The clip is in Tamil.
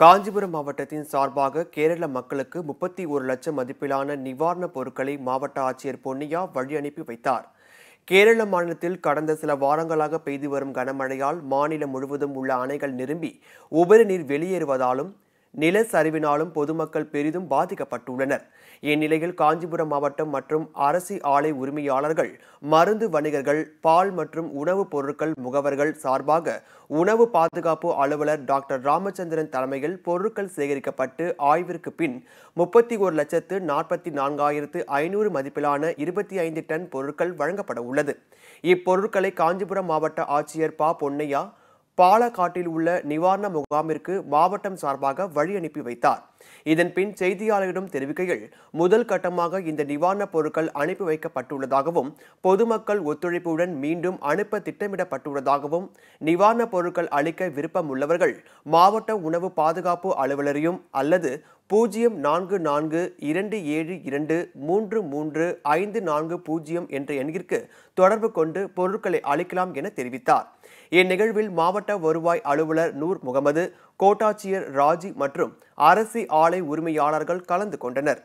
காஞ்சிபுரம் மாவட்டத்தின் சார்பாக கேரள மக்களுக்கு முப்பத்தி ஒரு லட்சம் மதிப்பிலான நிவாரணப் பொருட்களை மாவட்ட ஆட்சியர் பொன்னியா வழி அனுப்பி வைத்தார் கேரள மாநிலத்தில் கடந்த சில வாரங்களாக பெய்து வரும் கனமழையால் மாநிலம் முழுவதும் உள்ள அணைகள் நிரம்பி உபரி நீர் வெளியேறுவதாலும் நில சரிவினாலும் பொதுமக்கள் பெரிதும் பாதிக்கப்பட்டுள்ளனர் இந்நிலையில் காஞ்சிபுரம் மாவட்டம் மற்றும் அரசி ஆலை உரிமையாளர்கள் மருந்து வணிகர்கள் பால் மற்றும் உணவுப் பொருட்கள் முகவர்கள் சார்பாக உணவு பாதுகாப்பு அலுவலர் டாக்டர் ராமச்சந்திரன் தலைமையில் பொருட்கள் சேகரிக்கப்பட்டு ஆய்விற்கு பின் முப்பத்தி ஒரு லட்சத்து நாற்பத்தி நான்காயிரத்து ஐநூறு மதிப்பிலான இருபத்தி ஐந்து டன் பொருட்கள் வழங்கப்பட உள்ளது இப்பொருட்களை காஞ்சிபுரம் மாவட்ட ஆட்சியர் பா பொன்னையா பாலக்காட்டில் உள்ள நிவாரண முகாமிற்கு மாவட்டம் சார்பாக வழி அனுப்பி வைத்தார் இதன்பின் செய்தியாளரிடம் தெரிவிக்கையில் முதல் கட்டமாக இந்த நிவாரணப் பொருட்கள் அனுப்பி வைக்கப்பட்டுள்ளதாகவும் பொதுமக்கள் ஒத்துழைப்புடன் மீண்டும் அனுப்ப திட்டமிடப்பட்டுள்ளதாகவும் நிவாரணப் பொருட்கள் அளிக்க விருப்பம் உள்ளவர்கள் மாவட்ட உணவு பாதுகாப்பு அலுவலரையும் அல்லது பூஜ்ஜியம் நான்கு நான்கு இரண்டு ஏழு இரண்டு மூன்று மூன்று ஐந்து நான்கு பூஜ்ஜியம் என்ற எண்ணிற்கு தொடர்பு கொண்டு பொருட்களை அளிக்கலாம் என தெரிவித்தார் இந்நிகழ்வில் மாவட்ட வருவாய் அலுவலர் நூர் முகமது கோட்டாட்சியர் ராஜி மற்றும் அரசு ஆலை உரிமையாளர்கள் கலந்து கொண்டனர்